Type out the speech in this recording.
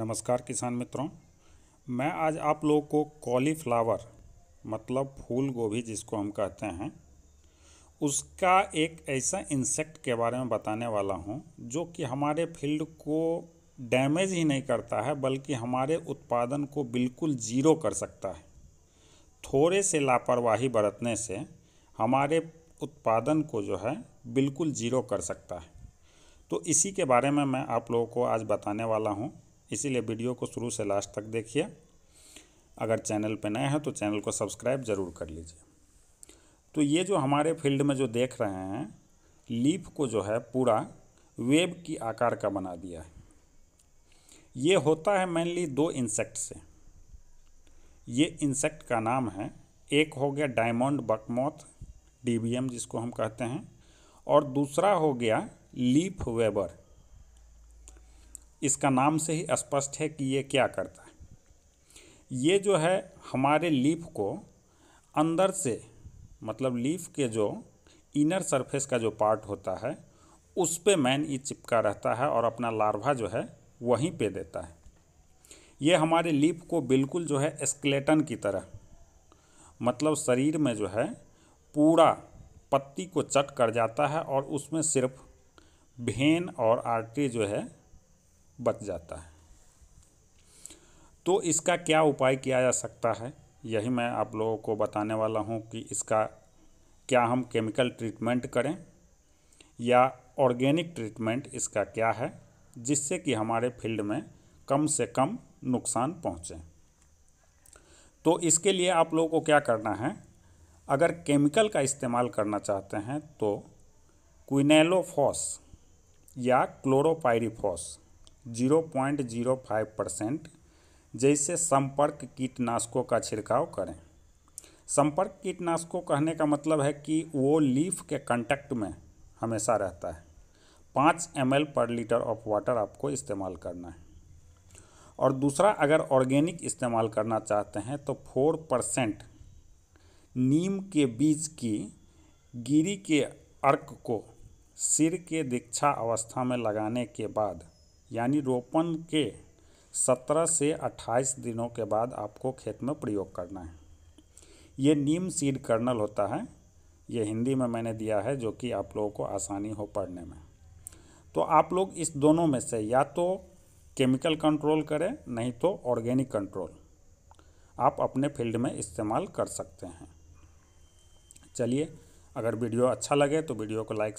नमस्कार किसान मित्रों मैं आज आप लोगों को कॉलीफ्लावर मतलब फूल गोभी जिसको हम कहते हैं उसका एक ऐसा इंसेक्ट के बारे में बताने वाला हूं जो कि हमारे फील्ड को डैमेज ही नहीं करता है बल्कि हमारे उत्पादन को बिल्कुल ज़ीरो कर सकता है थोड़े से लापरवाही बरतने से हमारे उत्पादन को जो है बिल्कुल ज़ीरो कर सकता है तो इसी के बारे में मैं आप लोगों को आज बताने वाला हूँ इसीलिए वीडियो को शुरू से लास्ट तक देखिए अगर चैनल पर नए हैं तो चैनल को सब्सक्राइब ज़रूर कर लीजिए तो ये जो हमारे फील्ड में जो देख रहे हैं लीप को जो है पूरा वेब की आकार का बना दिया है ये होता है मेनली दो इंसेक्ट से ये इंसेक्ट का नाम है एक हो गया डायमंड बकमोथ डीबीएम जिसको हम कहते हैं और दूसरा हो गया लीप वेबर इसका नाम से ही स्पष्ट है कि ये क्या करता है ये जो है हमारे लीफ को अंदर से मतलब लीफ के जो इनर सरफेस का जो पार्ट होता है उस पर मैन ई चिपका रहता है और अपना लार्वा जो है वहीं पे देता है ये हमारे लीफ को बिल्कुल जो है स्केलेटन की तरह मतलब शरीर में जो है पूरा पत्ती को चट कर जाता है और उसमें सिर्फ भेन और आर्टरी जो है बच जाता है तो इसका क्या उपाय किया जा सकता है यही मैं आप लोगों को बताने वाला हूँ कि इसका क्या हम केमिकल ट्रीटमेंट करें या ऑर्गेनिक ट्रीटमेंट इसका क्या है जिससे कि हमारे फील्ड में कम से कम नुकसान पहुँचे तो इसके लिए आप लोगों को क्या करना है अगर केमिकल का इस्तेमाल करना चाहते हैं तो क्विनेलोफॉस या chlorpyrifos zero point zero five percent जैसे संपर्क कीटनाशकों का छिड़काव करें संपर्क कीटनाशकों कहने का मतलब है कि वो लीफ के कंटेक्ट में हमेशा रहता है पाँच एम पर लीटर ऑफ वाटर आपको इस्तेमाल करना है और दूसरा अगर ऑर्गेनिक इस्तेमाल करना चाहते हैं तो फोर परसेंट नीम के बीज की गिरी के अर्क को सिर के दीक्षा अवस्था में लगाने के बाद यानी रोपण के 17 से 28 दिनों के बाद आपको खेत में प्रयोग करना है ये नीम सीड कर्नल होता है ये हिंदी में मैंने दिया है जो कि आप लोगों को आसानी हो पढ़ने में तो आप लोग इस दोनों में से या तो केमिकल कंट्रोल करें नहीं तो ऑर्गेनिक कंट्रोल आप अपने फील्ड में इस्तेमाल कर सकते हैं चलिए अगर वीडियो अच्छा लगे तो वीडियो को लाइक